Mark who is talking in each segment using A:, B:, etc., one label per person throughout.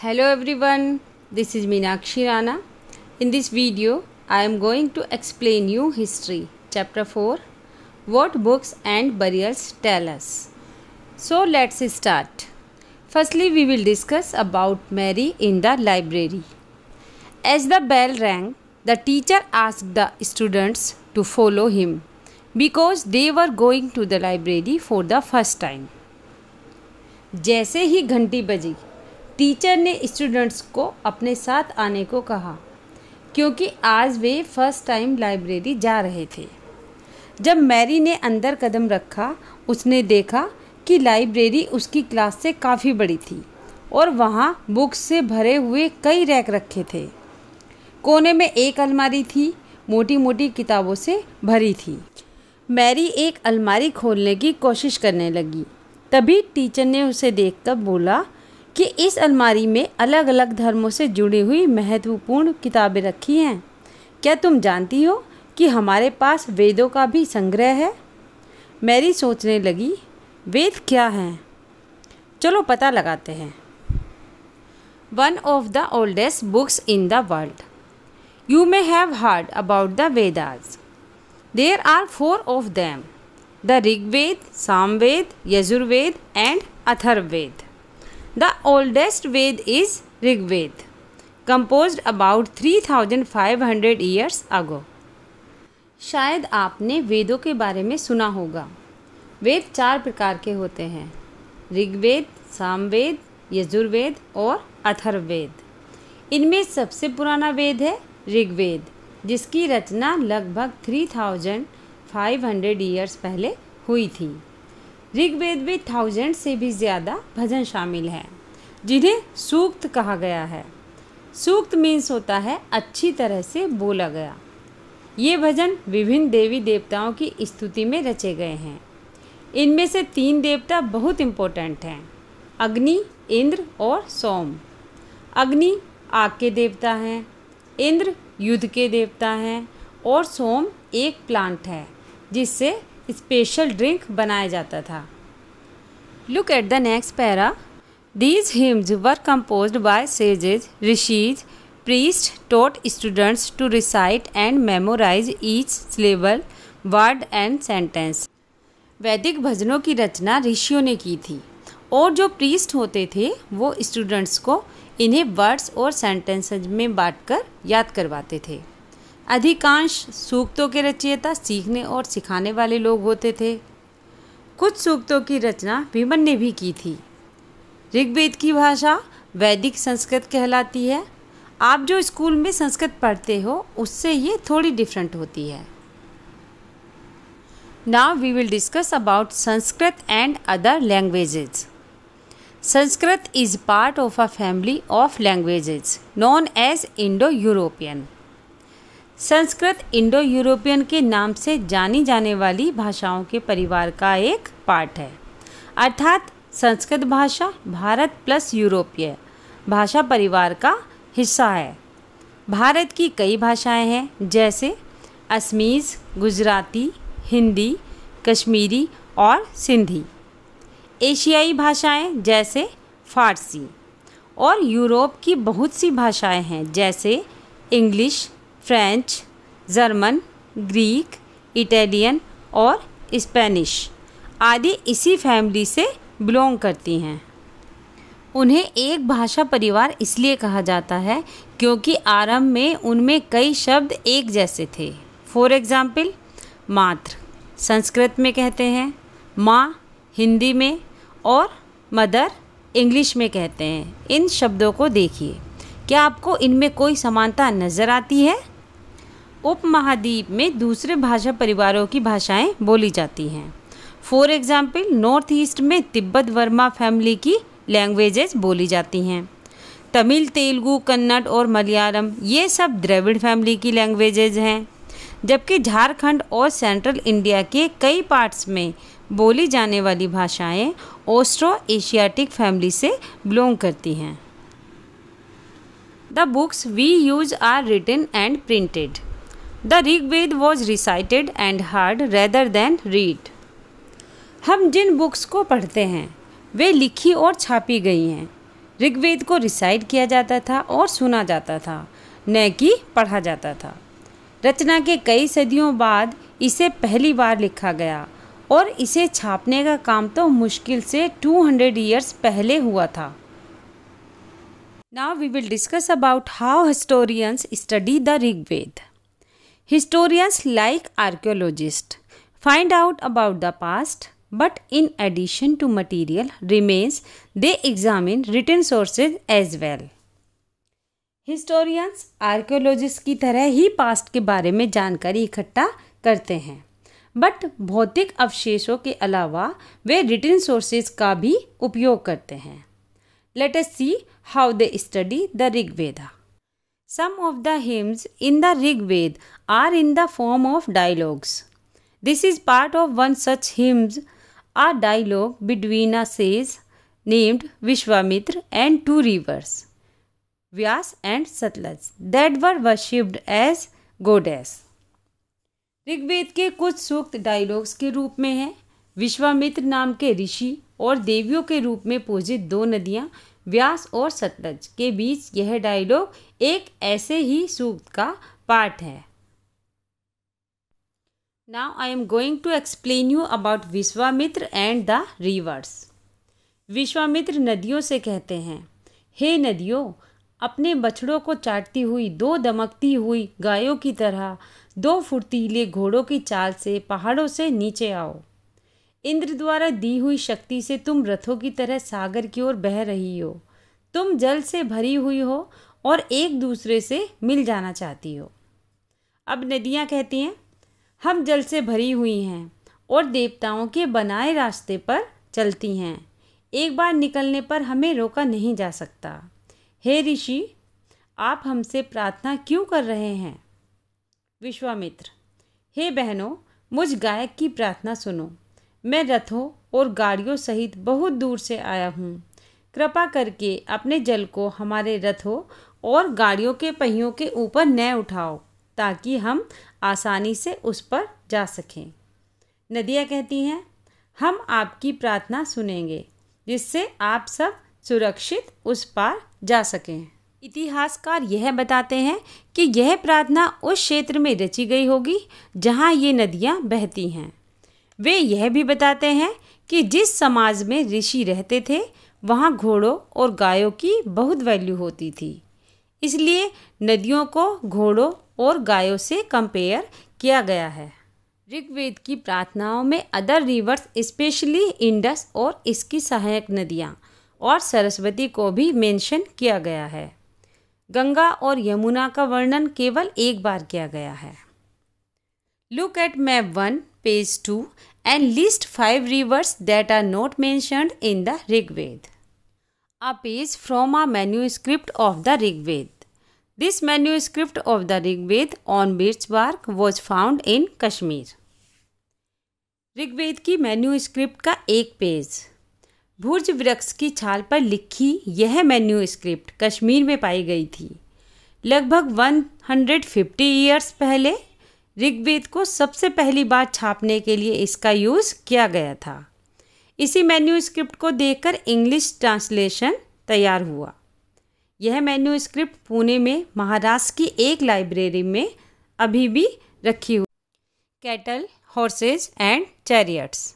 A: Hello everyone, this is Meenakshi Rana. In this video, I am going to explain you history, chapter 4, what books and burials tell us. So let's start. Firstly, we will discuss about Mary in the library. As the bell rang, the teacher asked the students to follow him because they were going to the library for the first time. जैसे ही घंटी बजी teacher ने students को अपने साथ आने को कहा क्योंकि आज वे फर्स्ट टाइम लाइब्रेरी जा रहे थे जब मैरी ने अंदर कदम रखा उसने देखा कि लाइब्रेरी उसकी क्लास से काफ़ी बड़ी थी और वहाँ बुक्स से भरे हुए कई रैक रखे थे कोने में एक अलमारी थी मोटी मोटी किताबों से भरी थी मैरी एक अलमारी खोलने की कोशिश करने लगी तभी टीचर ने उसे देखकर बोला कि इस अलमारी में अलग अलग धर्मों से जुड़ी हुई महत्वपूर्ण किताबें रखी हैं क्या तुम जानती हो कि हमारे पास वेदों का भी संग्रह है मैरी सोचने लगी वेद क्या हैं चलो पता लगाते हैं one of the oldest books in the world you may have heard about the Vedas there are four of them the Rigveda Samaveda Yajurveda and Atharvaveda The oldest Ved is about three composed about 3500 years ago. शायद आपने वेदों के बारे में सुना होगा वेद चार प्रकार के होते हैं ऋग्वेद सामवेद यजुर्वेद और अथर्ववेद इनमें सबसे पुराना वेद है ऋग्वेद जिसकी रचना लगभग 3500 ईयर्स पहले हुई थी ऋग्वेद में थाउजेंड से भी ज़्यादा भजन शामिल हैं जिन्हें सूक्त कहा गया है सूक्त मीन्स होता है अच्छी तरह से बोला गया ये भजन विभिन्न देवी देवताओं की स्तुति में रचे गए हैं इनमें से तीन देवता बहुत इम्पोर्टेंट हैं अग्नि इंद्र और सोम अग्नि आग के देवता हैं इंद्र युद्ध के देवता हैं और सोम एक प्लांट है जिससे स्पेशल ड्रिंक बनाया जाता था Look at the next para. These hymns were composed by sages, rishis, priests taught students to recite and memorize each syllable, word and sentence. वैदिक भजनों की रचना ऋषियों ने की थी और जो प्रीस्ट होते थे वो स्टूडेंट्स को इन्हें वर्ड्स और सेंटेंसेज में बांटकर याद करवाते थे अधिकांश सूक्तों के रचयिता सीखने और सिखाने वाले लोग होते थे कुछ सूक्तों की रचना भीमन ने भी की थी ऋग्वेद की भाषा वैदिक संस्कृत कहलाती है आप जो स्कूल में संस्कृत पढ़ते हो उससे ये थोड़ी डिफरेंट होती है now we will discuss about Sanskrit and other languages Sanskrit is part of a family of languages known as Indo European Sanskrit Indo European के नाम से जानी जाने वाली भाषाओं के परिवार का एक पार्ट है अर्थात संस्कृत भाषा भारत प्लस यूरोपीय भाषा परिवार का हिस्सा है भारत की कई भाषाएं हैं जैसे असमीज गुजराती हिंदी कश्मीरी और सिंधी एशियाई भाषाएं जैसे फारसी और यूरोप की बहुत सी भाषाएं हैं जैसे English French German Greek Italian और स्पेनिश आदि इसी फैमिली से बिलोंग करती हैं उन्हें एक भाषा परिवार इसलिए कहा जाता है क्योंकि आरंभ में उनमें कई शब्द एक जैसे थे फॉर एग्ज़ाम्पल मात्र संस्कृत में कहते हैं माँ हिंदी में और मदर इंग्लिश में कहते हैं इन शब्दों को देखिए क्या आपको इनमें कोई समानता नज़र आती है उपमहाद्वीप में दूसरे भाषा परिवारों की भाषाएं बोली जाती हैं फॉर एग्ज़ाम्पल नॉर्थ ईस्ट में तिब्बत वर्मा फैमिली की लैंग्वेजेस बोली जाती हैं तमिल तेलुगु कन्नड़ और मलयालम ये सब द्रविड़ फैमिली की लैंग्वेजेज हैं जबकि झारखंड और सेंट्रल इंडिया के कई पार्ट्स में बोली जाने वाली भाषाएं ऑस्ट्रो एशियाटिक फैमिली से बिलोंग करती हैं the books we use are written and printed the Rig Veda was recited and heard rather than read हम जिन बुक्स को पढ़ते हैं वे लिखी और छापी गई हैं ऋग्वेद को रिसाइट किया जाता था और सुना जाता था न कि पढ़ा जाता था रचना के कई सदियों बाद इसे पहली बार लिखा गया और इसे छापने का काम तो मुश्किल से 200 ईयर्स पहले हुआ था now we will discuss about how historians study the Rigveda Historians like archaeologists find out about the past but in addition to material remains they examine written sources as well. Historians archaeologists की तरह ही past के बारे में जानकारी इकट्ठा करते हैं but भौतिक अवशेषों के अलावा वे रिटर्न सोर्सेज का भी उपयोग करते हैं let us see how they study the Rigveda Some of the hymns in the Rig Veda are in the form of dialogues. This is part of one such hymns, a dialogue between a sage named Vishwamitra and two rivers, Vyas and Satluj, that were worshipped as goddess. Rigveda के कुछ सूक्त dialogues के रूप में हैं विश्वामित्र नाम के ऋषि और देवियों के रूप में पूजित दो नदियाँ व्यास और सतलज के बीच यह डायलॉग एक ऐसे ही सूक्त का पार्ट है now I am going to explain you about Vishvamitra and the rivers Vishvamitra नदियों से कहते हैं हे नदियों अपने बछड़ों को चाटती हुई दो दमकती हुई गायों की तरह दो फुर्तीले घोड़ों की चाल से पहाड़ों से नीचे आओ इंद्र द्वारा दी हुई शक्ति से तुम रथों की तरह सागर की ओर बह रही हो तुम जल से भरी हुई हो और एक दूसरे से मिल जाना चाहती हो अब नदियाँ कहती हैं हम जल से भरी हुई हैं और देवताओं के बनाए रास्ते पर चलती हैं एक बार निकलने पर हमें रोका नहीं जा सकता हे ऋषि आप हमसे प्रार्थना क्यों कर रहे हैं विश्वामित्र हे बहनों मुझ गायक की प्रार्थना सुनो मैं रथों और गाड़ियों सहित बहुत दूर से आया हूँ कृपा करके अपने जल को हमारे रथों और गाड़ियों के पहियों के ऊपर न उठाओ ताकि हम आसानी से उस पर जा सकें नदियाँ कहती हैं हम आपकी प्रार्थना सुनेंगे जिससे आप सब सुरक्षित उस पार जा सकें इतिहासकार यह बताते हैं कि यह प्रार्थना उस क्षेत्र में रची गई होगी जहाँ ये नदियाँ बहती हैं वे यह भी बताते हैं कि जिस समाज में ऋषि रहते थे वहाँ घोड़ों और गायों की बहुत वैल्यू होती थी इसलिए नदियों को घोड़ों और गायों से कंपेयर किया गया है ऋग्वेद की प्रार्थनाओं में अदर रिवर्स स्पेशली इंडस और इसकी सहायक नदियाँ और सरस्वती को भी मेंशन किया गया है गंगा और यमुना का वर्णन केवल एक बार किया गया है look at map one page two and list five rivers that are not mentioned in the Rigveda a page from a script of the Rigveda this script of the Rigveda on birch bark was found in Kashmir Rigveda की script का एक page भुर्ज वृक्ष की छाल पर लिखी यह menu script Kashmir में पाई गई थी लगभग 150 इयर्स पहले ऋग्वेद को सबसे पहली बार छापने के लिए इसका यूज़ किया गया था इसी स्क्रिप्ट को देखकर इंग्लिश ट्रांसलेशन तैयार हुआ यह मेन्यू स्क्रिप्ट पुणे में महाराष्ट्र की एक लाइब्रेरी में अभी भी रखी हुई cattle horses and chariots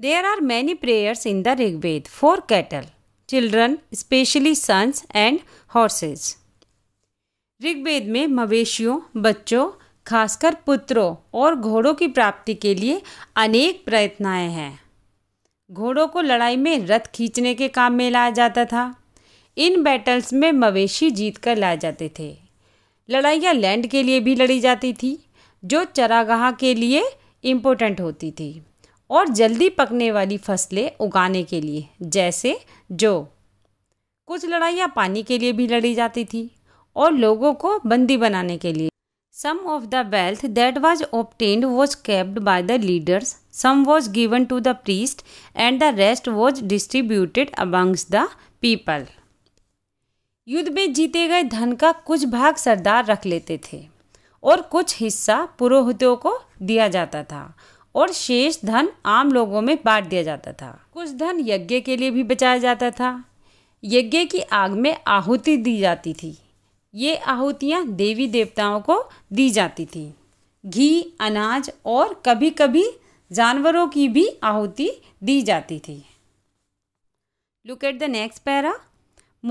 A: there are many prayers in the Rigveda for cattle children especially sons and horses Rigveda में मवेशियों बच्चों खासकर पुत्रों और घोड़ों की प्राप्ति के लिए अनेक प्रयत्नाएँ हैं घोड़ों को लड़ाई में रथ खींचने के काम में लाया जाता था इन बैटल्स में मवेशी जीत कर लाए जाते थे लड़ाइयाँ लैंड के लिए भी लड़ी जाती थी जो चरागाह के लिए इम्पोर्टेंट होती थी और जल्दी पकने वाली फसलें उगाने के लिए जैसे जो कुछ लड़ाइयाँ पानी के लिए भी लड़ी जाती थी और लोगों को बंदी बनाने के लिए some of the wealth that was obtained was kept by the leaders some was given to the priest and the rest was distributed amongst the people युद्ध में जीते गए धन का कुछ भाग सरदार रख लेते थे और कुछ हिस्सा पुरोहितों को दिया जाता था और शेष धन आम लोगों में बांट दिया जाता था कुछ धन यज्ञ के लिए भी बचाया जाता था यज्ञ की आग में आहुति दी जाती थी ये आहुतियाँ देवी देवताओं को दी जाती थी घी अनाज और कभी कभी जानवरों की भी आहुति दी जाती थी look at the next para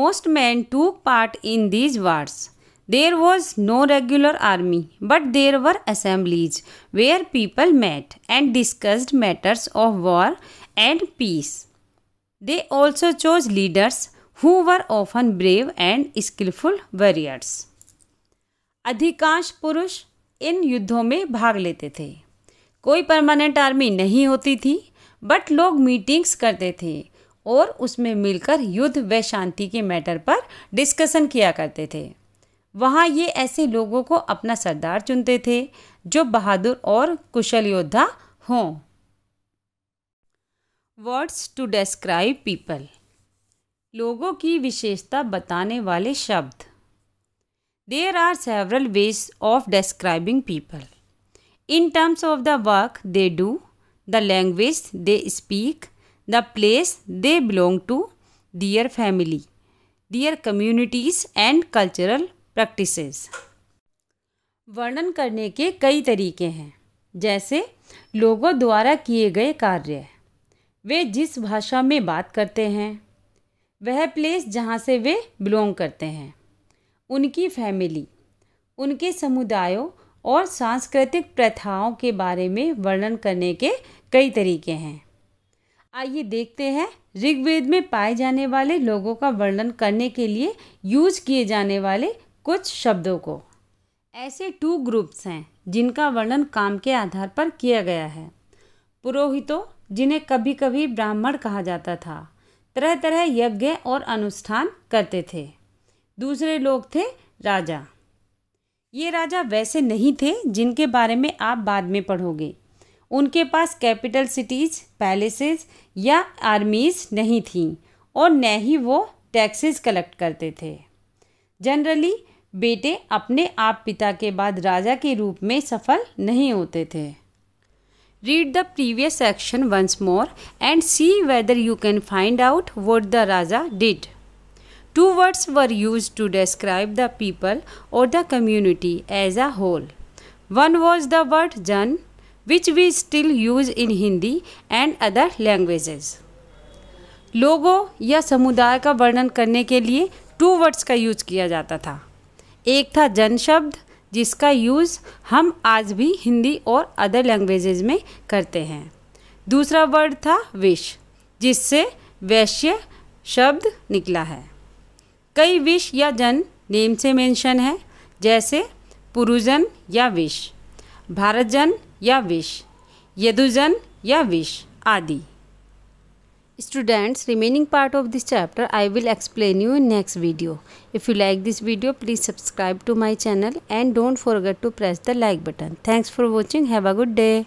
A: most men took part in these wars there was no regular army but there were assemblies where people met and discussed matters of war and peace they also chose leaders who were often brave and skilful warriors अधिकांश पुरुष इन युद्धों में भाग लेते थे कोई permanent army नहीं होती थी बट लोग मीटिंग्स करते थे और उसमें मिलकर युद्ध व शांति के मैटर पर डिस्कशन किया करते थे वहाँ ये ऐसे लोगों को अपना सरदार चुनते थे जो बहादुर और कुशल योद्धा हों वर्ड्स टू डिस्क्राइब पीपल लोगों की विशेषता बताने वाले शब्द there are several ways of describing people in terms of the work they do the language they speak the place they belong to their family their communities and cultural practices वर्णन करने के कई तरीके हैं जैसे लोगों द्वारा किए गए कार्य वे जिस भाषा में बात करते हैं वह प्लेस जहाँ से वे बिलोंग करते हैं उनकी फैमिली उनके समुदायों और सांस्कृतिक प्रथाओं के बारे में वर्णन करने के कई तरीके हैं आइए देखते हैं ऋग्वेद में पाए जाने वाले लोगों का वर्णन करने के लिए यूज किए जाने वाले कुछ शब्दों को ऐसे टू ग्रुप्स हैं जिनका वर्णन काम के आधार पर किया गया है पुरोहितों जिन्हें कभी कभी ब्राह्मण कहा जाता था तरह तरह यज्ञ और अनुष्ठान करते थे दूसरे लोग थे राजा ये राजा वैसे नहीं थे जिनके बारे में आप बाद में पढ़ोगे उनके पास कैपिटल सिटीज़ पैलेसेस या आर्मीज़ नहीं थी और न ही वो टैक्सेस कलेक्ट करते थे जनरली बेटे अपने आप पिता के बाद राजा के रूप में सफल नहीं होते थे Read the previous section once more and see whether you can find out what the Raja did. Two words were used to describe the people or the community as a whole. One was the word Jan, which we still use in Hindi and other languages. लोगों या समुदाय का वर्णन करने के लिए two words का use किया जाता था एक था जन शब्द जिसका यूज़ हम आज भी हिंदी और अदर लैंग्वेजेज में करते हैं दूसरा वर्ड था विश जिससे वैश्य शब्द निकला है कई विश या जन नेम से मेंशन है जैसे पुरुजन या विश भारतजन या विश यदुजन या विश आदि Students, remaining part of this chapter I will explain you in next video. If you like this video, please subscribe to my channel and don't forget to press the like button. Thanks for watching. Have a good day.